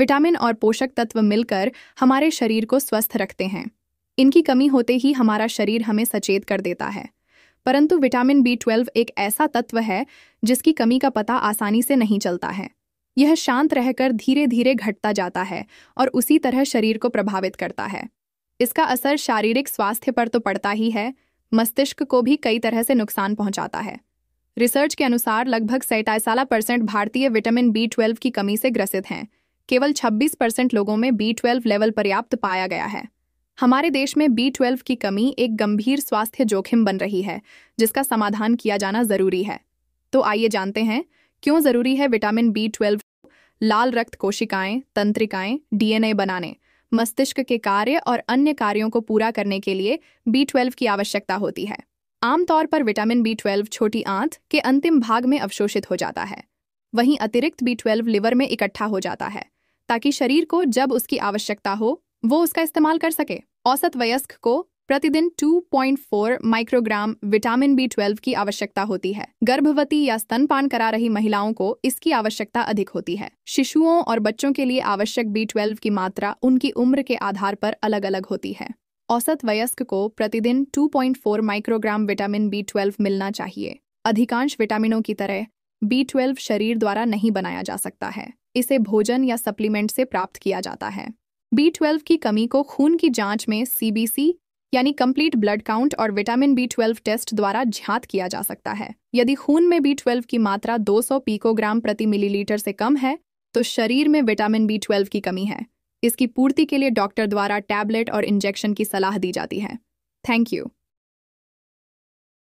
vitamin और पोषक तत्व मिलकर हमारे शरीर को स्वस्थ रखते हैं इनकी कमी होते ही हमारा शरीर हमें सचेत कर देता है परंतु विटामिन बी ट्वेल्व एक ऐसा तत्व है जिसकी कमी का पता आसानी से नहीं चलता है यह शांत रहकर धीरे धीरे घटता जाता है और उसी तरह शरीर को प्रभावित करता है इसका असर शारीरिक स्वास्थ्य पर तो पड़ता ही है मस्तिष्क को भी कई तरह से नुकसान पहुंचाता है रिसर्च के अनुसार लगभग सैटाइसाला परसेंट भारतीय विटामिन बी ट्वेल्व की कमी से ग्रसित हैं केवल 26 परसेंट लोगों में बी ट्वेल्व लेवल पर्याप्त पाया गया है हमारे देश में बी ट्वेल्व की कमी एक गंभीर स्वास्थ्य जोखिम बन रही है जिसका समाधान किया जाना जरूरी है तो आइए जानते हैं क्यों जरूरी है विटामिन बी ट्वेल्व लाल रक्त कोशिकाएं तंत्रिकाएं डीएनए बनाने मस्तिष्क के कार्य और अन्य कार्यों को पूरा करने के लिए बी ट्वेल्व की आवश्यकता होती है आमतौर पर विटामिन बी ट्वेल्व छोटी आंत के अंतिम भाग में अवशोषित हो जाता है वहीं अतिरिक्त बी ट्वेल्व लिवर में इकट्ठा हो जाता है ताकि शरीर को जब उसकी आवश्यकता हो वो उसका इस्तेमाल कर सके औसत वयस्क को प्रतिदिन 2.4 माइक्रोग्राम विटामिन बी ट्वेल्व की आवश्यकता होती है गर्भवती या स्तनपान करा रही महिलाओं को इसकी आवश्यकता अधिक होती है शिशुओं और बच्चों के लिए आवश्यक बी ट्वेल्व की मात्रा उनकी उम्र के आधार पर अलग अलग होती है औसत वयस्क को प्रतिदिन 2.4 माइक्रोग्राम विटामिन बी ट्वेल्व मिलना चाहिए अधिकांश विटामिनों की तरह बी ट्वेल्व शरीर द्वारा नहीं बनाया जा सकता है इसे भोजन या सप्लीमेंट से प्राप्त किया जाता है बी ट्वेल्व की कमी को खून की जांच में सीबीसी यानी कंप्लीट ब्लड काउंट और विटामिन बी ट्वेल्व टेस्ट द्वारा झांत किया जा सकता है यदि खून में बी ट्वेल्व की मात्रा 200 पीकोग्राम प्रति मिलीलीटर से कम है तो शरीर में विटामिन बी ट्वेल्व की कमी है इसकी पूर्ति के लिए डॉक्टर द्वारा टैबलेट और इंजेक्शन की सलाह दी जाती है थैंक यू